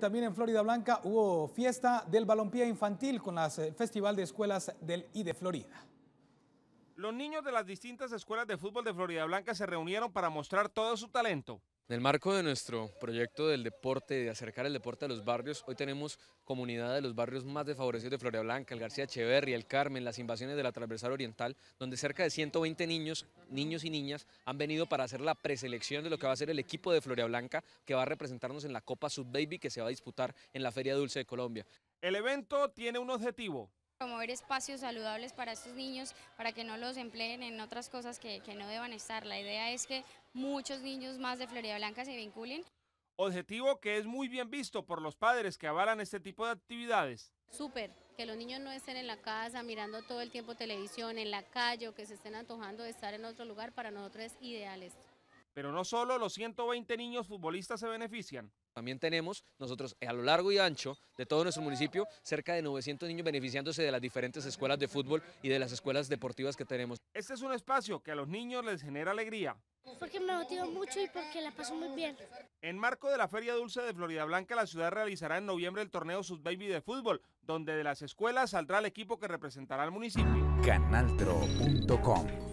También en Florida Blanca hubo fiesta del balompié infantil con el eh, Festival de Escuelas del I de Florida. Los niños de las distintas escuelas de fútbol de Florida Blanca se reunieron para mostrar todo su talento. En el marco de nuestro proyecto del deporte, de acercar el deporte a los barrios, hoy tenemos comunidad de los barrios más desfavorecidos de Floria Blanca, el García Echeverri, el Carmen, las invasiones de la transversal oriental, donde cerca de 120 niños, niños y niñas han venido para hacer la preselección de lo que va a ser el equipo de Floria Blanca que va a representarnos en la Copa Sub Baby que se va a disputar en la Feria Dulce de Colombia. El evento tiene un objetivo, promover espacios saludables para estos niños, para que no los empleen en otras cosas que, no deban estar. La idea es que muchos niños más de Florida Blanca se vinculen. Objetivo que es muy bien visto por los padres que avalan este tipo de actividades. Súper, que los niños no estén en la casa mirando todo el tiempo televisión, en la calle o que se estén antojando de estar en otro lugar, para nosotros es ideal esto. Pero no solo los 120 niños futbolistas se benefician. También tenemos nosotros eh, a lo largo y ancho de todo nuestro municipio cerca de 900 niños beneficiándose de las diferentes escuelas de fútbol y de las escuelas deportivas que tenemos. Este es un espacio que a los niños les genera alegría. Porque me motiva mucho y porque la paso muy bien. En marco de la Feria Dulce de Florida Blanca, la ciudad realizará en noviembre el torneo Sus Baby de fútbol, donde de las escuelas saldrá el equipo que representará al municipio. Canaltro.com